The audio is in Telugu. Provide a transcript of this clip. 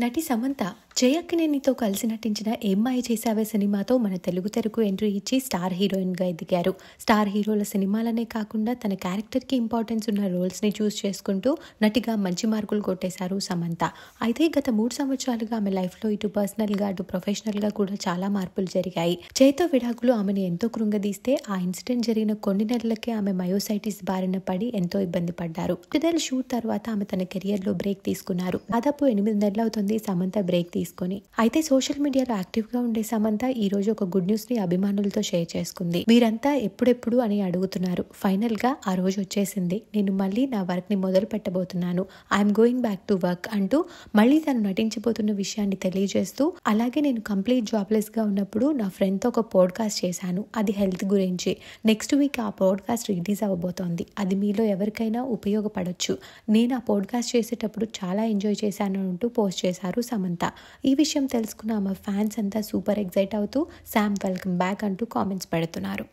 नटी समंता జయక్కినే నీతో కలిసి నటించిన ఏమ్మాయి చేసావే సినిమాతో మన తెలుగు తెరకు ఎంట్రీ ఇచ్చి స్టార్ హీరోయిన్గా ఎదిగారు స్టార్ హీరోల సినిమాలనే కాకుండా తన క్యారెక్టర్కి ఇంపార్టెన్స్ ఉన్న రోల్స్ని చూస్ చేసుకుంటూ నటిగా మంచి మార్కులు కొట్టేశారు సమంత అయితే గత మూడు సంవత్సరాలుగా ఆమె లైఫ్లో ఇటు పర్సనల్గా అటు ప్రొఫెషనల్గా కూడా చాలా మార్పులు జరిగాయి చేత విడాకులు ఆమెను ఎంతో కృంగదీస్తే ఆ ఇన్సిడెంట్ జరిగిన కొన్ని నెలలకే ఆమె మయోసైటిస్ బారిన పడి ఎంతో ఇబ్బంది పడ్డారు ఇటుదల షూట్ తర్వాత ఆమె తన కెరియర్లో బ్రేక్ తీసుకున్నారు దాదాపు ఎనిమిది నెలలు అవుతుంది సమంత బ్రేక్ తీసుకొని అయితే సోషల్ మీడియాలో యాక్టివ్గా ఉండే సమంత ఈ రోజు ఒక గుడ్ న్యూస్ని అభిమానులతో షేర్ చేసుకుంది మీరంతా ఎప్పుడెప్పుడు అని అడుగుతున్నారు ఫైనల్గా ఆ రోజు వచ్చేసింది నేను మళ్ళీ నా వర్క్ని మొదలు పెట్టబోతున్నాను I'm going back to work అంటూ మళ్ళీ తను నటించబోతున్న విషయాన్ని తెలియజేస్తూ అలాగే నేను కంప్లీట్ జాబ్లెస్గా ఉన్నప్పుడు నా ఫ్రెండ్తో ఒక పోడ్కాస్ట్ చేశాను అది హెల్త్ గురించి నెక్స్ట్ వీక్ ఆ పోడ్కాస్ట్ రిలీజ్ అవ్వబోతోంది అది మీలో ఎవరికైనా ఉపయోగపడవచ్చు నేను ఆ పోడ్కాస్ట్ చేసేటప్పుడు చాలా ఎంజాయ్ చేశాను అంటూ పోస్ట్ చేశారు సమంత ఈ విషయం తెలుసుకున్న ఆమె ఫ్యాన్స్ అంతా సూపర్ ఎగ్జైట్ అవుతూ శామ్ వెల్కమ్ బ్యాక్ అంటూ కామెంట్స్ పెడుతున్నారు